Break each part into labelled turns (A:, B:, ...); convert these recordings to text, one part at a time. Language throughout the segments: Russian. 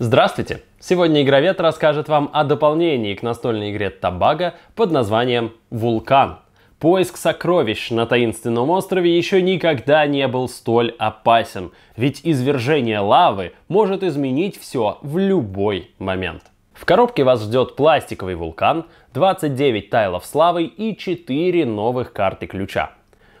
A: Здравствуйте! Сегодня игровед расскажет вам о дополнении к настольной игре Табага под названием «Вулкан». Поиск сокровищ на таинственном острове еще никогда не был столь опасен, ведь извержение лавы может изменить все в любой момент. В коробке вас ждет пластиковый вулкан, 29 тайлов славы и 4 новых карты ключа.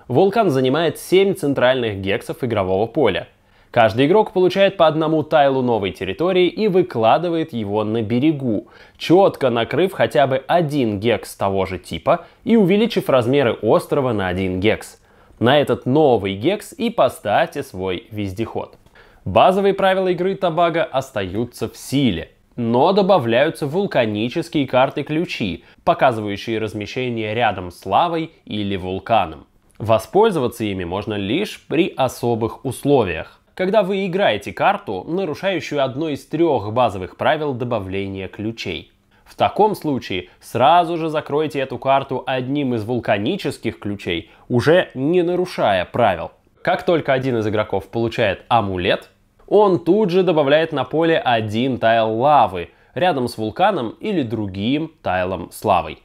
A: Вулкан занимает 7 центральных гексов игрового поля – Каждый игрок получает по одному тайлу новой территории и выкладывает его на берегу, четко накрыв хотя бы один гекс того же типа и увеличив размеры острова на один гекс. На этот новый гекс и поставьте свой вездеход. Базовые правила игры Табага остаются в силе, но добавляются вулканические карты-ключи, показывающие размещение рядом с лавой или вулканом. Воспользоваться ими можно лишь при особых условиях когда вы играете карту, нарушающую одно из трех базовых правил добавления ключей. В таком случае сразу же закройте эту карту одним из вулканических ключей, уже не нарушая правил. Как только один из игроков получает амулет, он тут же добавляет на поле один тайл лавы рядом с вулканом или другим тайлом с лавой.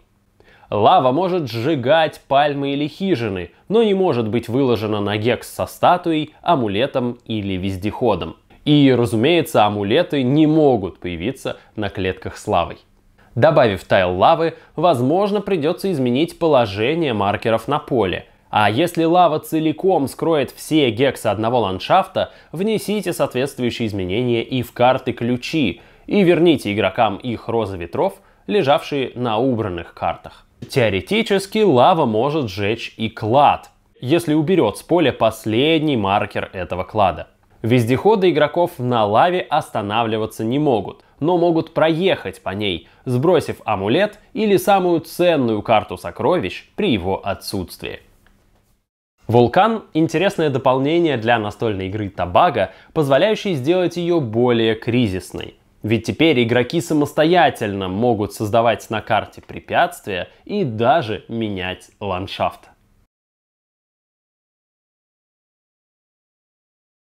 A: Лава может сжигать пальмы или хижины, но не может быть выложена на гекс со статуей, амулетом или вездеходом. И, разумеется, амулеты не могут появиться на клетках с лавой. Добавив тайл лавы, возможно, придется изменить положение маркеров на поле. А если лава целиком скроет все гексы одного ландшафта, внесите соответствующие изменения и в карты ключи, и верните игрокам их розы ветров, лежавшие на убранных картах. Теоретически лава может сжечь и клад, если уберет с поля последний маркер этого клада. Вездеходы игроков на лаве останавливаться не могут, но могут проехать по ней, сбросив амулет или самую ценную карту сокровищ при его отсутствии. Вулкан — интересное дополнение для настольной игры Табага, позволяющее сделать ее более кризисной. Ведь теперь игроки самостоятельно могут создавать на карте препятствия и даже менять ландшафт.